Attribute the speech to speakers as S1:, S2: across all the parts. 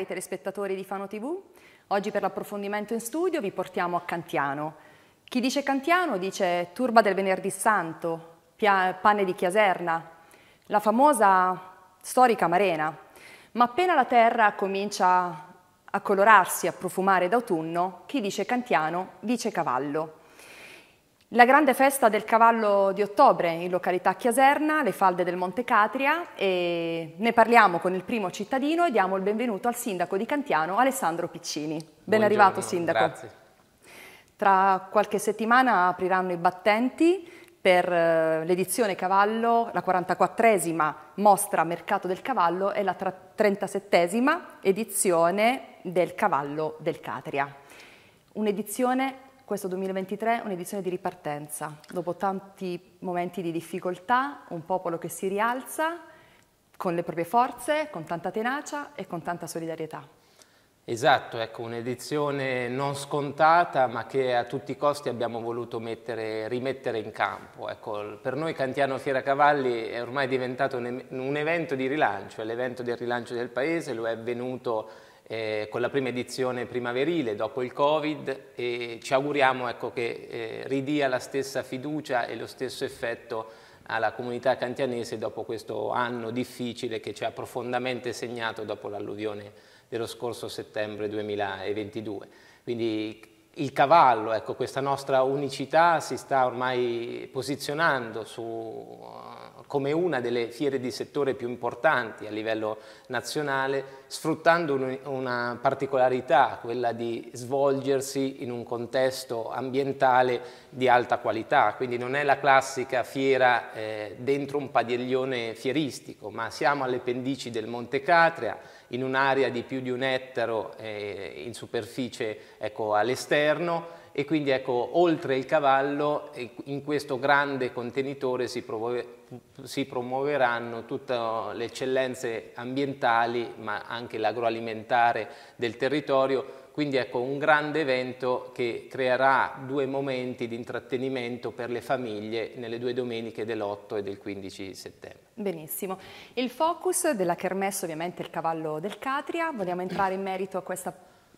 S1: cari telespettatori di Fano TV. Oggi per l'approfondimento in studio vi portiamo a Cantiano. Chi dice Cantiano dice turba del venerdì santo, pane di Chiaserna, la famosa storica marena. Ma appena la terra comincia a colorarsi, a profumare d'autunno, chi dice Cantiano dice cavallo. La grande festa del cavallo di ottobre in località Chiaserna, le falde del Monte Catria e ne parliamo con il primo cittadino e diamo il benvenuto al sindaco di Cantiano Alessandro Piccini. Ben Buongiorno, arrivato sindaco. Grazie. Tra qualche settimana apriranno i battenti per eh, l'edizione cavallo, la 44esima mostra Mercato del Cavallo e la 37esima edizione del Cavallo del Catria. Un'edizione questo 2023 un'edizione di ripartenza. Dopo tanti momenti di difficoltà, un popolo che si rialza con le proprie forze, con tanta tenacia e con tanta solidarietà.
S2: Esatto, ecco, un'edizione non scontata ma che a tutti i costi abbiamo voluto mettere, rimettere in campo. Ecco, per noi Cantiano Fiera Cavalli è ormai diventato un evento di rilancio, è l'evento del rilancio del Paese, lo è avvenuto eh, con la prima edizione primaverile dopo il Covid e ci auguriamo ecco, che eh, ridia la stessa fiducia e lo stesso effetto alla comunità cantianese dopo questo anno difficile che ci ha profondamente segnato dopo l'alluvione dello scorso settembre 2022. Quindi il cavallo, ecco, questa nostra unicità si sta ormai posizionando su, come una delle fiere di settore più importanti a livello nazionale, sfruttando una particolarità, quella di svolgersi in un contesto ambientale di alta qualità, quindi non è la classica fiera eh, dentro un padiglione fieristico, ma siamo alle pendici del Monte Catria, in un'area di più di un ettaro eh, in superficie ecco, all'esterno, e quindi ecco, oltre il cavallo eh, in questo grande contenitore si, si promuoveranno tutte le eccellenze ambientali ma anche l'agroalimentare del territorio, quindi ecco un grande evento che creerà due momenti di intrattenimento per le famiglie nelle due domeniche dell'8 e del 15 settembre.
S1: Benissimo, il focus della Kermesse ovviamente è il cavallo del Catria, vogliamo entrare in merito a questa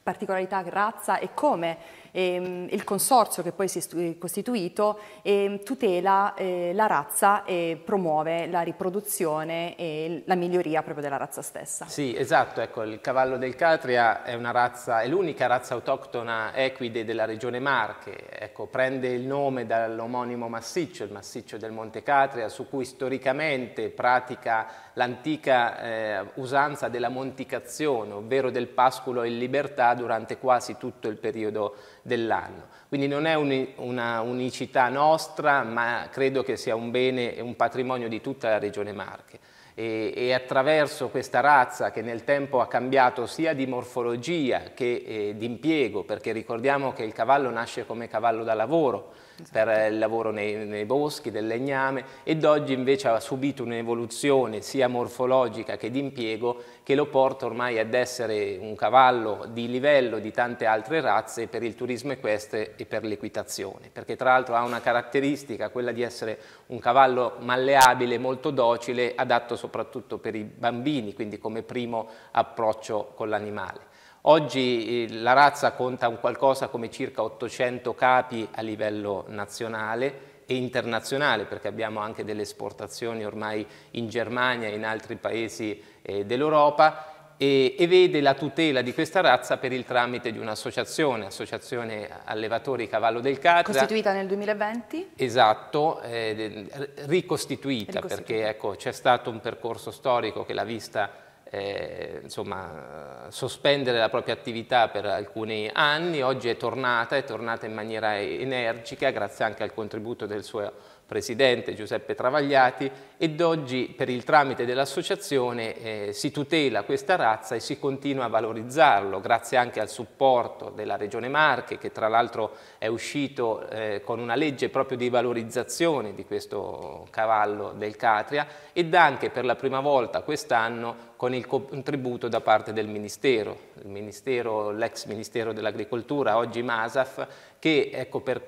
S1: particolarità, razza e come ehm, il consorzio che poi si è costituito ehm, tutela eh, la razza e promuove la riproduzione e la miglioria proprio della razza stessa.
S2: Sì, esatto, ecco, il cavallo del Catria è, è l'unica razza autoctona equide della regione Marche, ecco, prende il nome dall'omonimo massiccio, il massiccio del Monte Catria, su cui storicamente pratica l'antica eh, usanza della monticazione, ovvero del pascolo in libertà durante quasi tutto il periodo dell'anno. Quindi non è un, una unicità nostra, ma credo che sia un bene e un patrimonio di tutta la Regione Marche. E, e, attraverso questa razza che nel tempo ha cambiato sia di morfologia che eh, di impiego, perché ricordiamo che il cavallo nasce come cavallo da lavoro, Esatto. per il lavoro nei, nei, boschi, del legname ed oggi invece ha subito un'evoluzione sia morfologica che di impiego che lo porta ormai ad essere un cavallo di livello di tante altre razze per il turismo equestre e per l'equitazione, perché tra l'altro ha una caratteristica, quella di essere un cavallo malleabile, molto docile, adatto soprattutto per i bambini, quindi come primo approccio con l'animale. Oggi eh, la razza conta un qualcosa come circa 800 capi a livello nazionale, e internazionale, perché abbiamo anche delle esportazioni ormai in Germania e in altri paesi eh, dell'Europa, e, e, vede la tutela di questa razza per il tramite di un'associazione, Associazione Allevatori Cavallo del Catra. Costituita
S1: nel 2020?
S2: Esatto, eh, ricostituita, ricostituita, perché ecco, c'è stato un percorso storico che l'ha vista eh, insomma, sospendere la propria attività per alcuni anni, oggi è tornata, è tornata in maniera energica grazie anche al contributo del suo presidente Giuseppe Travagliati ed oggi per il tramite dell'associazione eh, si tutela questa razza e si continua a valorizzarlo grazie anche al supporto della Regione Marche che tra l'altro è uscito eh, con una legge proprio di valorizzazione di questo cavallo del Catria ed anche per la prima volta quest'anno con il contributo da parte del Ministero, l'ex Ministero, Ministero dell'Agricoltura, oggi Masaf, che ecco, per,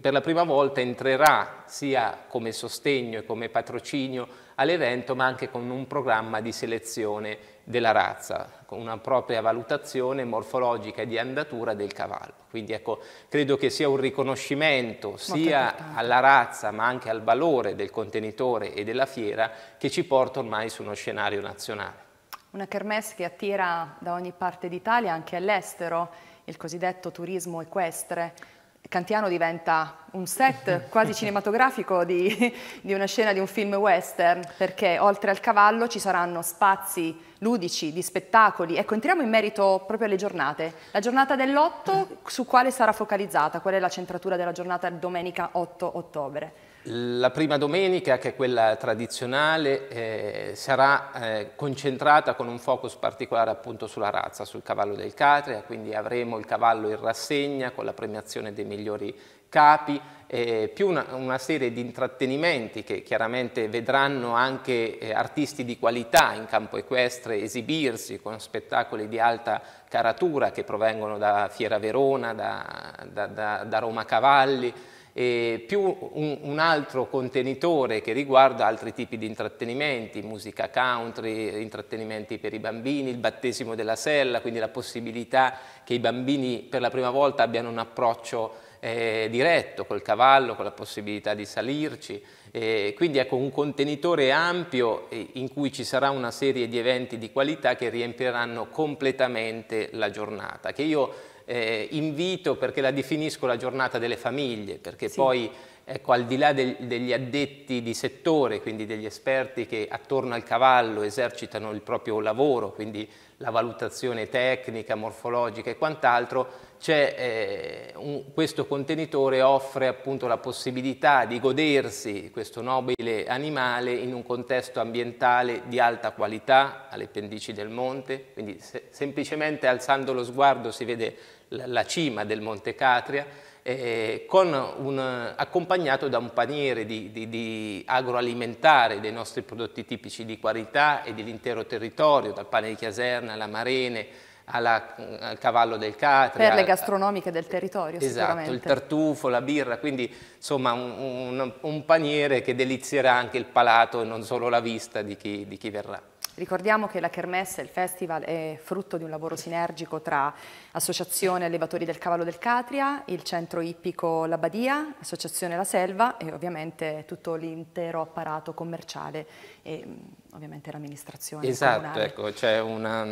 S2: per, la prima volta entrerà sia come sostegno e come patrocinio all'evento, ma anche con un programma di selezione della razza, con una propria valutazione morfologica e di andatura del cavallo. Quindi ecco, credo che sia un riconoscimento sia alla razza, ma anche al valore del contenitore e della fiera che ci porta ormai su uno scenario nazionale.
S1: Una kermesse che attira da ogni parte d'Italia, anche all'estero, il cosiddetto turismo equestre. Cantiano diventa un set quasi cinematografico di, di, una scena di un film western, perché oltre al cavallo ci saranno spazi ludici, di spettacoli. Ecco, entriamo in merito proprio alle giornate. La giornata dell'8 su quale sarà focalizzata? Qual è la centratura della giornata domenica 8 ottobre?
S2: La prima domenica, che è quella tradizionale, eh, sarà eh, concentrata con un focus particolare appunto sulla razza, sul cavallo del Catria, quindi avremo il cavallo in rassegna con la premiazione dei migliori capi, eh, più una, una, serie di intrattenimenti che chiaramente vedranno anche eh, artisti di qualità in campo equestre esibirsi con spettacoli di alta caratura che provengono da Fiera Verona, da, da, da, da Roma Cavalli, eh, più un, un, altro contenitore che riguarda altri tipi di intrattenimenti, musica country, intrattenimenti per i bambini, il battesimo della sella, quindi la possibilità che i bambini per la prima volta abbiano un approccio eh, diretto col cavallo, con la possibilità di salirci. Eh, quindi ecco un contenitore ampio in cui ci sarà una serie di eventi di qualità che riempiranno completamente la giornata, che io eh, invito perché la definisco la giornata delle famiglie, perché sì. poi ecco, al di là del, degli addetti di settore, quindi degli esperti che attorno al cavallo esercitano il proprio lavoro, quindi la valutazione tecnica, morfologica e quant'altro, eh, un, questo contenitore offre appunto la possibilità di godersi questo nobile animale in un contesto ambientale di alta qualità, alle pendici del monte, quindi se, semplicemente alzando lo sguardo si vede la cima del Monte Catria, eh, un, accompagnato da un paniere di, di, di agroalimentare dei nostri prodotti tipici di qualità e dell'intero territorio, dal pane di Chiaserna alla Marene, alla, al cavallo del Catria. Per le
S1: gastronomiche del territorio Esatto, il
S2: tartufo, la birra, quindi insomma un, un, un, paniere che delizierà anche il palato e non solo la vista di chi, di chi verrà.
S1: Ricordiamo che la Kermesse, il festival, è frutto di un lavoro sinergico tra Associazione Allevatori del Cavallo del Catria, il Centro Ippico La Badia, Associazione La Selva e ovviamente tutto l'intero apparato commerciale e mm, ovviamente l'amministrazione Esatto, ecco,
S2: c'è una,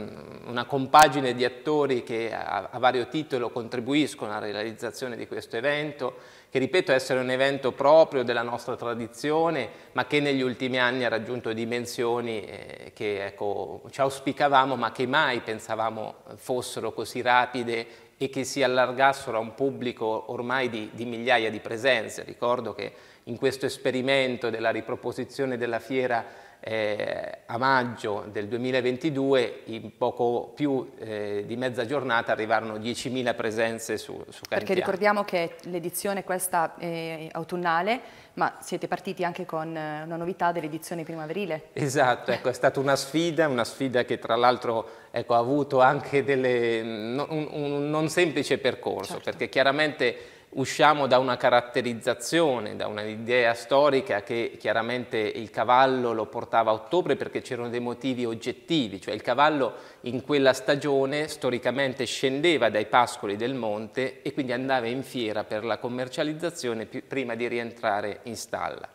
S2: una, compagine di attori che a, a vario titolo contribuiscono alla realizzazione di questo evento che ripeto essere un evento proprio della nostra tradizione, ma che negli ultimi anni ha raggiunto dimensioni eh, che ecco, ci auspicavamo, ma che mai pensavamo fossero così rapide e che si allargassero a un pubblico ormai di, di migliaia di presenze. Ricordo che in questo esperimento della riproposizione della fiera eh, a maggio del 2022 in poco più eh, di mezza giornata arrivarono 10.000 presenze su, su Cantiano. Perché ricordiamo
S1: che l'edizione questa è autunnale, ma siete partiti anche con eh, una novità dell'edizione primaverile.
S2: Esatto, ecco, è stata una sfida, una sfida che tra l'altro ecco, ha avuto anche delle, mm, un, un, non semplice percorso, certo. perché chiaramente usciamo da una caratterizzazione, da un'idea storica che chiaramente il cavallo lo portava a ottobre perché c'erano dei motivi oggettivi, cioè il cavallo in quella stagione storicamente scendeva dai pascoli del monte e quindi andava in fiera per la commercializzazione prima di rientrare in stalla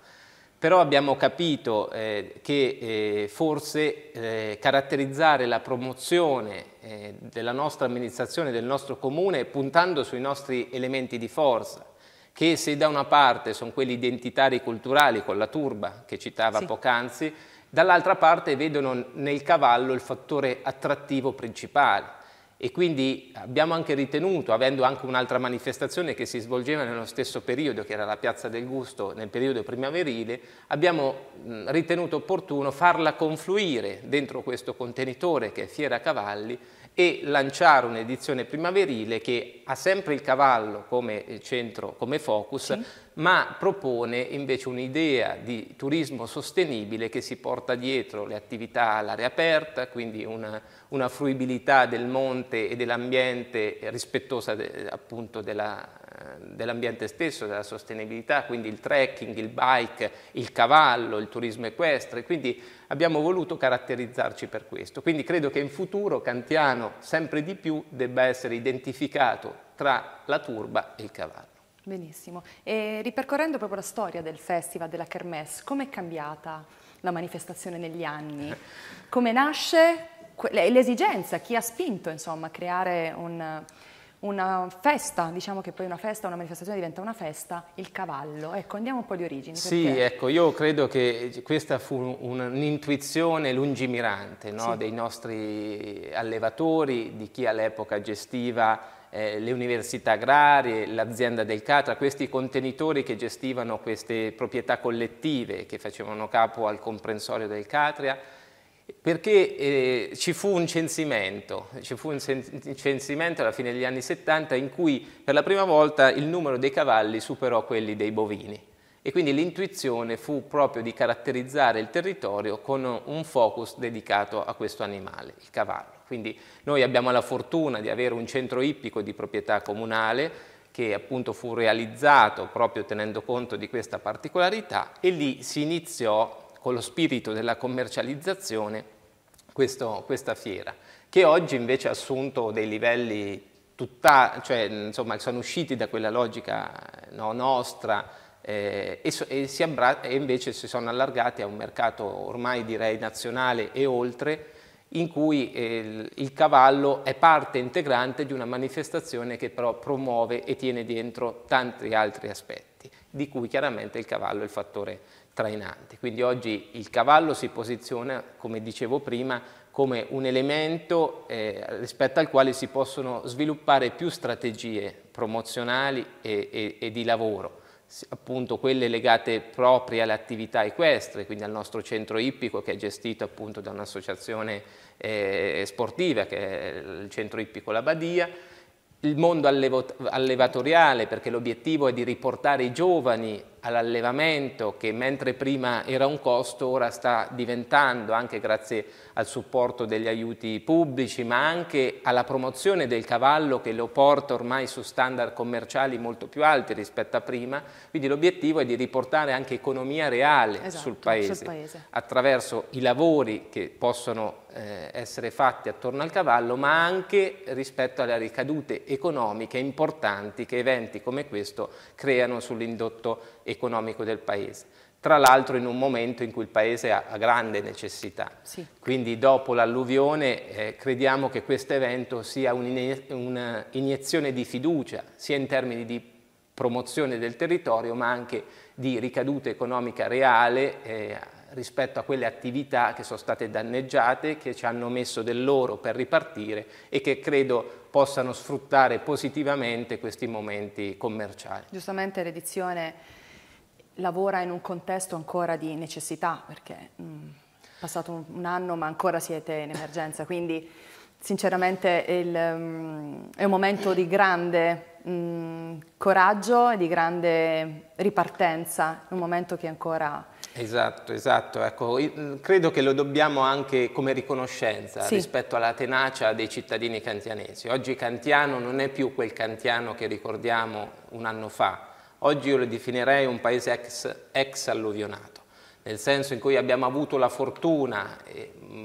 S2: però abbiamo capito eh, che eh, forse eh, caratterizzare la promozione eh, della nostra amministrazione, del nostro comune, puntando sui nostri elementi di forza, che se da una parte sono quelli identitari culturali con la turba che citava sì. poc'anzi, dall'altra parte vedono nel cavallo il fattore attrattivo principale e quindi abbiamo anche ritenuto, avendo anche un'altra manifestazione che si svolgeva nello stesso periodo, che era la Piazza del Gusto, nel periodo primaverile, abbiamo ritenuto opportuno farla confluire dentro questo contenitore che è Fiera Cavalli e lanciare un'edizione primaverile che ha sempre il cavallo come eh, centro, come focus, sì. ma propone invece un'idea di turismo sostenibile che si porta dietro le attività all'aria aperta, quindi una, una fruibilità del monte e dell'ambiente rispettosa de, appunto della eh, dell'ambiente stesso, della sostenibilità, quindi il trekking, il bike, il cavallo, il turismo equestre, quindi abbiamo voluto caratterizzarci per questo. Quindi credo che in futuro Cantiano sempre di più debba essere identificato tra la turba e il cavallo.
S1: Benissimo, e ripercorrendo proprio la storia del festival, della Kermesse, com'è cambiata la manifestazione negli anni? Come nasce l'esigenza, chi ha spinto insomma, a creare un una festa, diciamo che poi una festa, una manifestazione diventa una festa, il cavallo. Ecco, andiamo un po' di origine. Sì, perché...
S2: ecco, io credo che questa fu un'intuizione lungimirante no? sì. dei nostri allevatori, di chi all'epoca gestiva eh, le università agrarie, l'azienda del Catra, questi contenitori che gestivano queste proprietà collettive che facevano capo al comprensorio del Catria, perché eh, ci fu un censimento, ci fu un censimento alla fine degli anni 70 in cui per la prima volta il numero dei cavalli superò quelli dei bovini e quindi l'intuizione fu proprio di caratterizzare il territorio con un focus dedicato a questo animale, il cavallo. Quindi noi abbiamo la fortuna di avere un centro ippico di proprietà comunale che appunto fu realizzato proprio tenendo conto di questa particolarità e lì si iniziò con lo spirito della commercializzazione questo, questa fiera, che oggi invece ha assunto dei livelli tutta, cioè, insomma, sono usciti da quella logica no, nostra eh, e, e, e invece si sono allargati a un mercato ormai direi nazionale e oltre, in cui eh, il, il, cavallo è parte integrante di una manifestazione che però promuove e tiene dentro tanti altri aspetti, di cui chiaramente il cavallo è il fattore trainante. Quindi oggi il cavallo si posiziona, come dicevo prima, come un elemento eh, rispetto al quale si possono sviluppare più strategie promozionali e, e, e di lavoro, appunto quelle legate proprio alle attività equestre, quindi al nostro centro ippico che è gestito appunto da un'associazione eh, sportiva che è il centro ippico La Badia, il mondo allevatoriale perché l'obiettivo è di riportare i giovani all'allevamento che mentre prima era un costo ora sta diventando anche grazie al supporto degli aiuti pubblici ma anche alla promozione del cavallo che lo porta ormai su standard commerciali molto più alti rispetto a prima quindi l'obiettivo è di riportare anche economia reale esatto, sul, paese, sul, paese, attraverso i lavori che possono eh, essere fatti attorno al cavallo ma anche rispetto alle ricadute economiche importanti che eventi come questo creano sull'indotto economico del Paese. Tra l'altro in un momento in cui il Paese ha, grande necessità. Sì. Quindi dopo l'alluvione eh, crediamo che questo evento sia un'iniezione di fiducia, sia in termini di promozione del territorio, ma anche di ricaduta economica reale eh, rispetto a quelle attività che sono state danneggiate, che ci hanno messo del loro per ripartire e che credo possano sfruttare positivamente questi momenti commerciali.
S1: Giustamente l'edizione lavora in un contesto ancora di necessità, perché mh, mm, è passato un, un, anno ma ancora siete in emergenza, quindi sinceramente il, um, è un momento di grande mh, mm, coraggio e di grande ripartenza, un momento che ancora...
S2: Esatto, esatto, ecco, credo che lo dobbiamo anche come riconoscenza sì. rispetto alla tenacia dei cittadini cantianesi. Oggi Cantiano non è più quel Cantiano che ricordiamo un anno fa, Oggi io lo definirei un paese ex, ex alluvionato nel senso in cui abbiamo avuto la fortuna,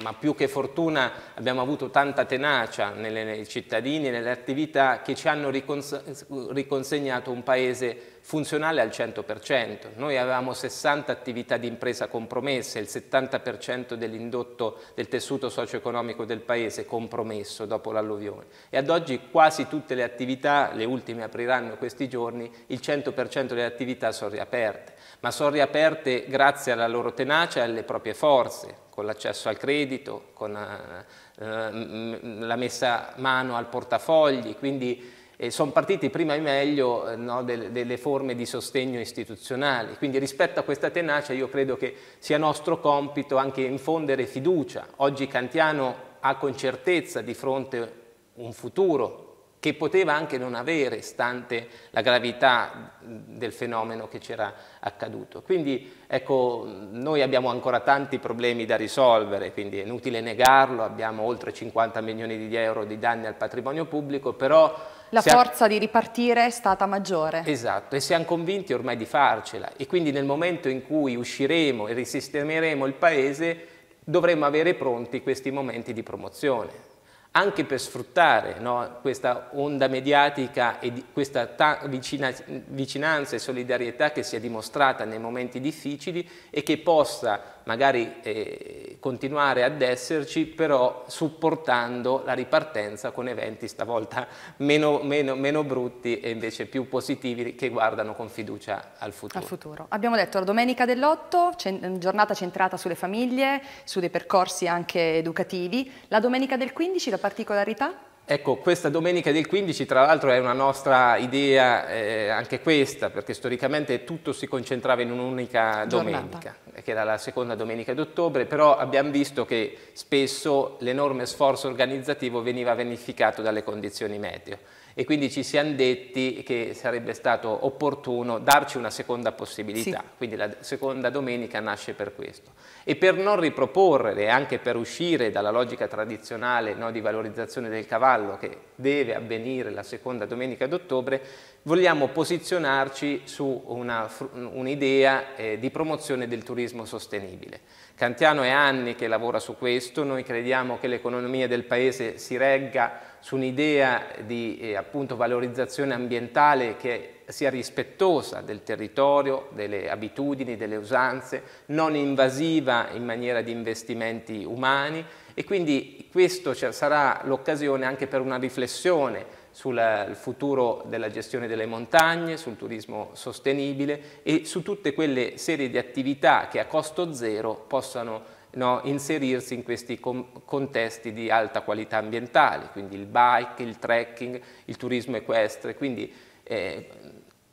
S2: ma più che fortuna abbiamo avuto tanta tenacia nei cittadini e nelle attività che ci hanno riconsegnato un paese funzionale al 100%. Noi avevamo 60 attività di impresa compromesse, il 70% dell'indotto del tessuto socio-economico del Paese compromesso dopo l'alluvione e ad oggi quasi tutte le attività, le ultime apriranno questi giorni, il 100% delle attività sono riaperte, ma sono riaperte grazie alla loro tenacia e alle proprie forze, con l'accesso al credito, con eh, la messa a mano al portafogli, quindi e sono partiti prima e meglio eh, no, delle, delle, forme di sostegno istituzionali. Quindi rispetto a questa tenacia io credo che sia nostro compito anche infondere fiducia. Oggi Cantiano ha con certezza di fronte un futuro che poteva anche non avere, stante la gravità del fenomeno che c'era accaduto. Quindi ecco, noi abbiamo ancora tanti problemi da risolvere, quindi è inutile negarlo, abbiamo oltre 50 milioni di euro di danni al patrimonio pubblico, però
S1: la forza ha... di ripartire è stata maggiore.
S2: Esatto, e siamo convinti ormai di farcela e quindi nel momento in cui usciremo e risistemeremo il Paese dovremo avere pronti questi momenti di promozione anche per sfruttare no, questa onda mediatica e questa vicina vicinanza e solidarietà che si è dimostrata nei momenti difficili e che possa magari eh, continuare ad esserci, però supportando la ripartenza con eventi stavolta meno, meno, meno brutti e invece più positivi che guardano con fiducia al futuro. Al futuro.
S1: Abbiamo detto la domenica dell'8, giornata centrata sulle famiglie, su dei percorsi anche educativi. La domenica del 15, la particolarità?
S2: Ecco, questa domenica del 15 tra l'altro è una nostra idea eh, anche questa, perché storicamente tutto si concentrava in un'unica domenica, eh, che era la seconda domenica d'ottobre, però abbiamo visto che spesso l'enorme sforzo organizzativo veniva vanificato dalle condizioni meteo e quindi ci siamo detti che sarebbe stato opportuno darci una seconda possibilità, sì. quindi la seconda domenica nasce per questo. E per non riproporre, anche per uscire dalla logica tradizionale no, di valorizzazione del cavallo che deve avvenire la seconda domenica d'ottobre, vogliamo posizionarci su un'idea un eh, di promozione del turismo sostenibile. Cantiano è anni che lavora su questo, noi crediamo che l'economia del Paese si regga su un'idea di eh, appunto, valorizzazione ambientale che sia rispettosa del territorio, delle abitudini, delle usanze, non invasiva in maniera di investimenti umani e quindi questo sarà l'occasione anche per una riflessione sul eh, futuro della gestione delle montagne, sul turismo sostenibile e su tutte quelle serie di attività che a costo zero possano no, inserirsi in questi contesti di alta qualità ambientale, quindi il bike, il trekking, il turismo equestre, quindi eh,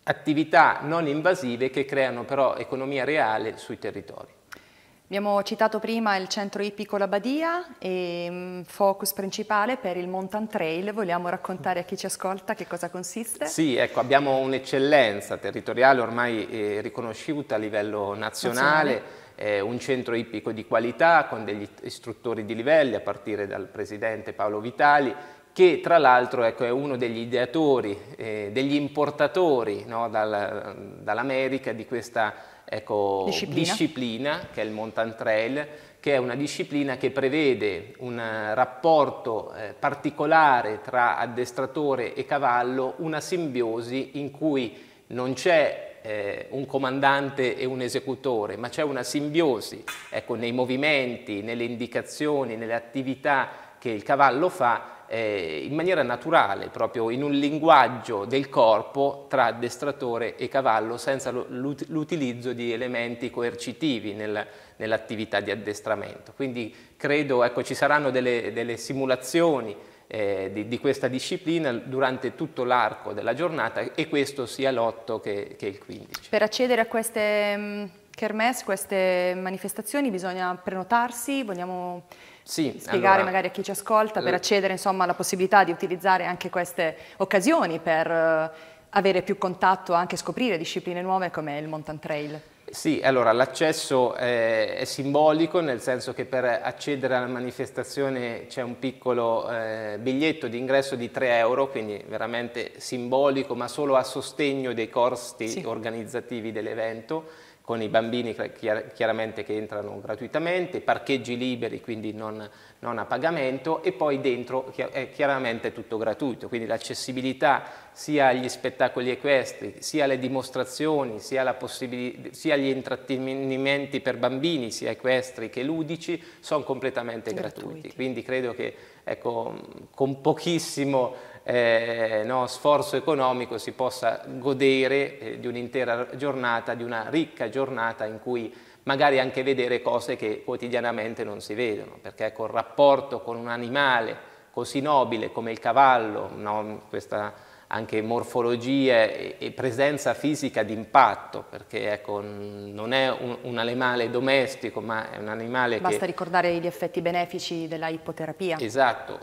S2: attività non invasive che creano però economia reale sui territori.
S1: Abbiamo citato prima il centro ippico La Badia e ehm, focus principale per il mountain trail. Vogliamo raccontare a chi ci ascolta che cosa consiste? Sì,
S2: ecco, abbiamo un'eccellenza territoriale ormai eh, riconosciuta a livello nazionale. nazionale eh, un centro ippico di qualità con degli istruttori di livelli a partire dal presidente Paolo Vitali che tra l'altro ecco, è uno degli ideatori, eh, degli importatori no, dal, dall'America di questa ecco, disciplina. disciplina. che è il mountain trail, che è una disciplina che prevede un rapporto eh, particolare tra addestratore e cavallo, una simbiosi in cui non c'è eh, un comandante e un esecutore, ma c'è una simbiosi ecco, nei movimenti, nelle indicazioni, nelle attività che il cavallo fa eh, in maniera naturale, proprio in un linguaggio del corpo tra addestratore e cavallo, senza l'utilizzo di elementi coercitivi nel, nell'attività di addestramento. Quindi credo, ecco, ci saranno delle, delle simulazioni eh, di, di, questa disciplina durante tutto l'arco della giornata e questo sia l'8 che, che, il 15.
S1: Per accedere a queste mm, kermesse, queste manifestazioni bisogna prenotarsi, vogliamo
S2: sì, spiegare allora, magari a
S1: chi ci ascolta per eh, accedere insomma, alla possibilità di utilizzare anche queste occasioni per eh, avere più contatto, anche scoprire discipline nuove come il mountain trail.
S2: Sì, allora l'accesso eh, è simbolico nel senso che per accedere alla manifestazione c'è un piccolo eh, biglietto di ingresso di 3 euro, quindi veramente simbolico ma solo a sostegno dei costi sì. organizzativi dell'evento con i bambini chiaramente che entrano gratuitamente, parcheggi liberi quindi non, non a pagamento e poi dentro è chiaramente tutto gratuito, quindi l'accessibilità sia agli spettacoli equestri, sia alle dimostrazioni, sia, sia agli intrattenimenti per bambini, sia equestri che ludici, sono completamente gratuiti. gratuiti. Quindi credo che ecco, con pochissimo eh, no, sforzo economico si possa godere eh, di un'intera giornata, di una ricca giornata in cui magari anche vedere cose che quotidianamente non si vedono, perché ecco il rapporto con un animale così nobile come il cavallo, no, questa anche morfologia e, presenza fisica d'impatto, perché ecco, non è un, un, animale domestico, ma è un animale Basta che... Basta
S1: ricordare gli effetti benefici della ipoterapia.
S2: Esatto,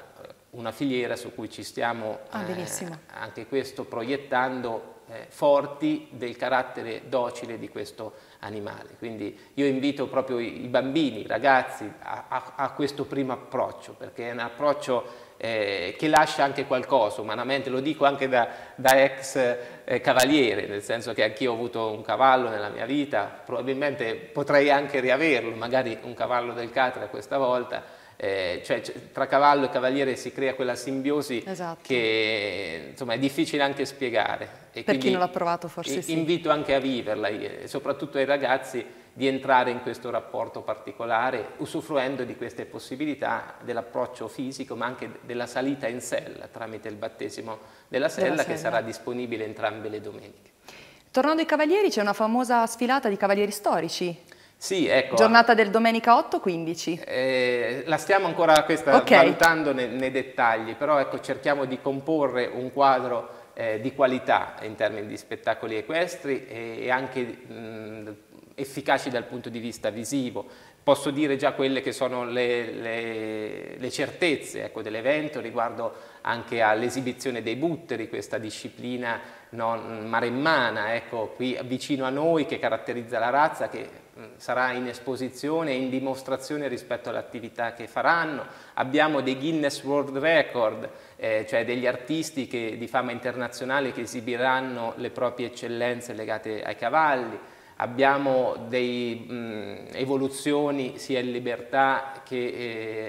S2: una filiera su cui ci stiamo ah, eh, anche questo proiettando eh, forti del carattere docile di questo animale. Quindi io invito proprio i, i bambini, i ragazzi a, a, a, questo primo approccio perché è un approccio eh, che lascia anche qualcosa umanamente, lo dico anche da, da ex eh, cavaliere, nel senso che anch'io ho avuto un cavallo nella mia vita, probabilmente potrei anche riaverlo, magari un cavallo del Catra questa volta, eh, cioè, tra cavallo e cavaliere si crea quella simbiosi esatto. che insomma, è difficile anche spiegare. E per chi non l'ha provato forse sì. Invito anche a viverla, soprattutto ai ragazzi, di entrare in questo rapporto particolare, usufruendo di queste possibilità dell'approccio fisico, ma anche della salita in sella tramite il battesimo della sella, della sella. che sarà disponibile entrambe le domeniche.
S1: Tornando ai cavalieri, c'è una famosa sfilata di cavalieri storici
S2: sì, ecco. Giornata
S1: del domenica 8-15.
S2: Eh, la stiamo ancora questa, okay. valutando nei, nei, dettagli, però ecco, cerchiamo di comporre un quadro eh, di qualità in termini di spettacoli equestri e, e anche mh, efficaci dal punto di vista visivo. Posso dire già quelle che sono le, le, le certezze ecco, dell'evento riguardo anche all'esibizione dei butteri, questa disciplina non, maremmana, ecco, qui vicino a noi che caratterizza la razza, che sarà in esposizione e in dimostrazione rispetto all'attività che faranno. Abbiamo dei Guinness World Record, eh, cioè degli artisti che, di fama internazionale che esibiranno le proprie eccellenze legate ai cavalli. Abbiamo delle evoluzioni sia in libertà che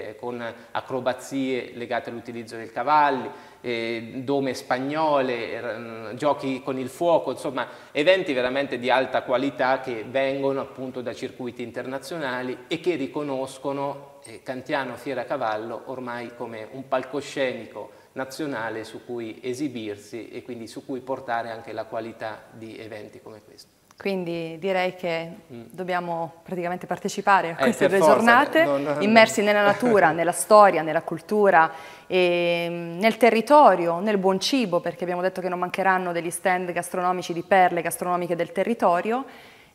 S2: eh, con acrobazie legate all'utilizzo dei cavalli eh, dome spagnole, mm, giochi con il fuoco, insomma eventi veramente di alta qualità che vengono appunto da circuiti internazionali e che riconoscono eh, Cantiano Fiera Cavallo ormai come un palcoscenico nazionale su cui esibirsi e quindi su cui portare anche la qualità di eventi come questo.
S1: Quindi direi che mm. dobbiamo praticamente partecipare a eh, queste eh, due forza, giornate, non, non, immersi nella natura, nella storia, nella cultura, mm, nel territorio, nel buon cibo, perché abbiamo detto che non mancheranno degli stand gastronomici di perle gastronomiche del territorio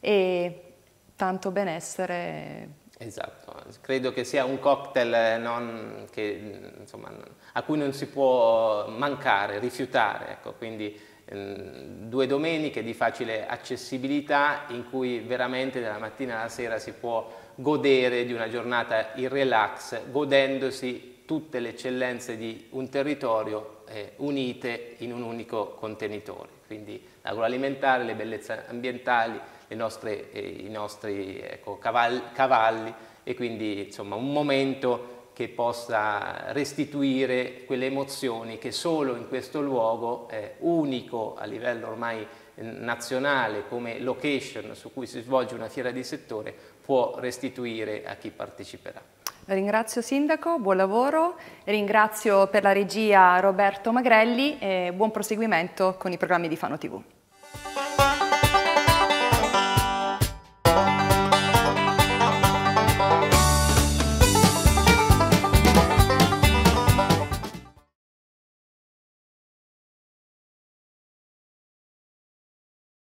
S1: e tanto benessere.
S2: Esatto, credo che sia un cocktail eh, che, mm, insomma, a cui non si può mancare, rifiutare, ecco, quindi Ehm, due domeniche di facile accessibilità in cui veramente dalla mattina alla sera si può godere di una giornata in relax, godendosi tutte le eccellenze di un territorio eh, unite in un unico contenitore. Quindi l'agroalimentare, le bellezze ambientali, le nostre, eh, i nostri ecco, cavalli, cavalli, e quindi insomma un momento che possa restituire quelle emozioni che solo in questo luogo, eh, unico a livello ormai nazionale come location su cui si svolge una fiera di settore, può restituire a chi parteciperà.
S1: Ringrazio Sindaco, buon lavoro, ringrazio per la regia Roberto Magrelli e buon proseguimento con i programmi di Fano TV.